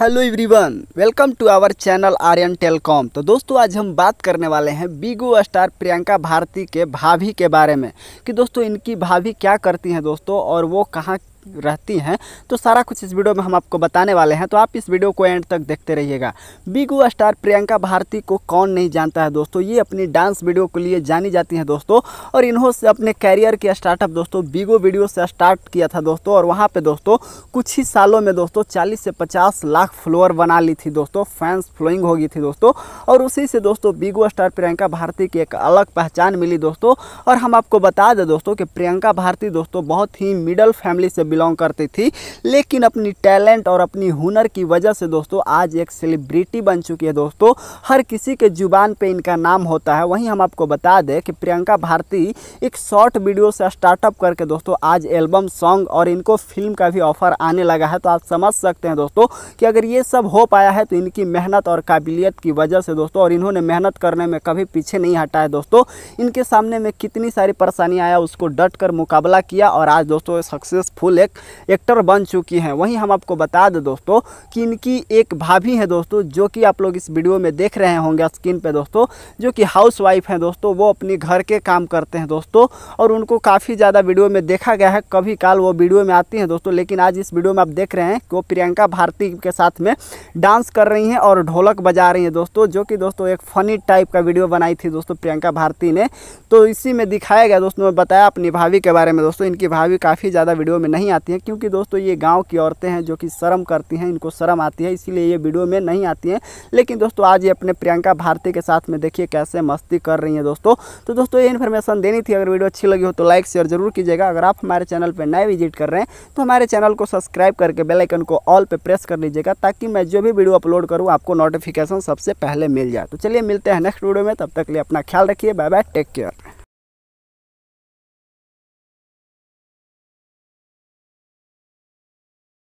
hello everyone welcome to our channel Aryan Telecom तो दोस्तों आज हम बात करने वाले हैं बिगो स्टार प्रियंका भारती के भाभी के बारे में कि दोस्तों इनकी भाभी क्या करती हैं दोस्तों और वो कहाँ रहती हैं तो सारा कुछ इस वीडियो में हम आपको बताने वाले हैं तो आप इस वीडियो को एंड तक देखते रहिएगा बिग स्टार प्रियंका भारती को कौन नहीं जानता है दोस्तों ये अपनी डांस वीडियो के लिए जानी जाती हैं दोस्तों और इन्होंने से अपने कैरियर के स्टार्टअप दोस्तों बिगो वीडियो से स्टार्ट किया था दोस्तों और वहाँ पर दोस्तों कुछ ही सालों में दोस्तों चालीस से पचास लाख फ्लोअर बना ली थी दोस्तों फैंस फ्लोइंग हो गई थी दोस्तों और उसी से दोस्तों बिगो स्टार प्रियंका भारती की एक अलग पहचान मिली दोस्तों और हम आपको बता दें दोस्तों कि प्रियंका भारती दोस्तों बहुत ही मिडल फैमिली से बिलोंग करती थी लेकिन अपनी टैलेंट और अपनी हुनर की वजह से दोस्तों आज एक सेलिब्रिटी बन चुकी है दोस्तों हर किसी के ज़ुबान पे इनका नाम होता है वहीं हम आपको बता दें कि प्रियंका भारती एक शॉर्ट वीडियो से स्टार्टअप करके दोस्तों आज एल्बम सॉन्ग और इनको फिल्म का भी ऑफर आने लगा है तो आप समझ सकते हैं दोस्तों कि अगर ये सब हो पाया है तो इनकी मेहनत और काबिलियत की वजह से दोस्तों और इन्होंने मेहनत करने में कभी पीछे नहीं हटा दोस्तों इनके सामने में कितनी सारी परेशानी आया उसको डट कर मुकाबला किया और आज दोस्तों सक्सेसफुल एक एक्टर बन चुकी हैं वहीं हम आपको बता दें दोस्तों कि इनकी एक भाभी है दोस्तों जो कि आप लोग इस वीडियो में देख रहे होंगे स्क्रीन पर दोस्तों जो कि हाउस वाइफ हैं दोस्तों वो अपने घर के काम करते हैं दोस्तों और उनको काफ़ी ज़्यादा वीडियो में देखा गया है कभी काल वो वीडियो में आती हैं दोस्तों लेकिन आज इस वीडियो में आप देख रहे हैं कि वो प्रियंका भारती के साथ में डांस कर रही हैं और ढोलक बजा रही हैं दोस्तों जो कि दोस्तों एक फ़नी टाइप का वीडियो बनाई थी दोस्तों प्रियंका भारती ने तो इसी में दिखाया गया दोस्तों बताया अपनी भाभी के बारे में दोस्तों इनकी भाभी काफ़ी ज़्यादा वीडियो में नहीं आती हैं क्योंकि दोस्तों ये गांव की औरतें हैं जो कि शर्म करती हैं इनको शर्म आती है इसीलिए ये वीडियो में नहीं आती हैं लेकिन दोस्तों आज ये अपने प्रियंका भारती के साथ में देखिए कैसे मस्ती कर रही हैं दोस्तों तो दोस्तों ये इन्फॉर्मेशन देनी थी अगर वीडियो अच्छी लगी हो तो लाइक शेयर जरूर कीजिएगा अगर आप हमारे चैनल पर नए विजिट कर रहे हैं तो हमारे चैनल को सब्सक्राइब करके बेलाइकन को ऑल पर प्रेस कर लीजिएगा ताकि मैं जो भी वीडियो अपलोड करूँ आपको नोटिफिकेशन सबसे पहले मिल जाए तो चलिए मिलते हैं नेक्स्ट वीडियो में तब तक लिए अपना ख्याल रखिए बाय बाय टेक केयर